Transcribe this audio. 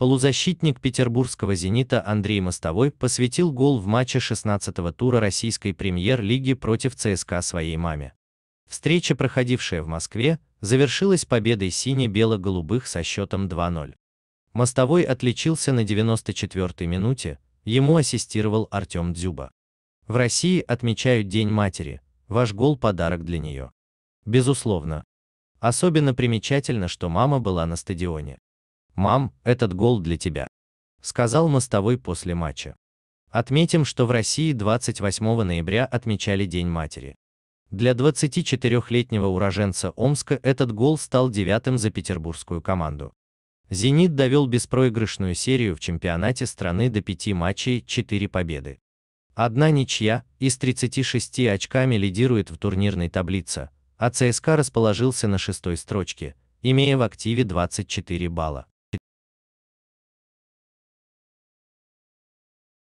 Полузащитник петербургского «Зенита» Андрей Мостовой посвятил гол в матче 16-го тура российской премьер-лиги против ЦСКА своей маме. Встреча, проходившая в Москве, завершилась победой сине-бело-голубых со счетом 2-0. Мостовой отличился на 94-й минуте, ему ассистировал Артем Дзюба. В России отмечают День матери, ваш гол – подарок для нее. Безусловно. Особенно примечательно, что мама была на стадионе. «Мам, этот гол для тебя», – сказал Мостовой после матча. Отметим, что в России 28 ноября отмечали День матери. Для 24-летнего уроженца Омска этот гол стал девятым за петербургскую команду. «Зенит» довел беспроигрышную серию в чемпионате страны до пяти матчей, 4 победы. Одна ничья и с 36 очками лидирует в турнирной таблице, а ЦСКА расположился на шестой строчке, имея в активе 24 балла.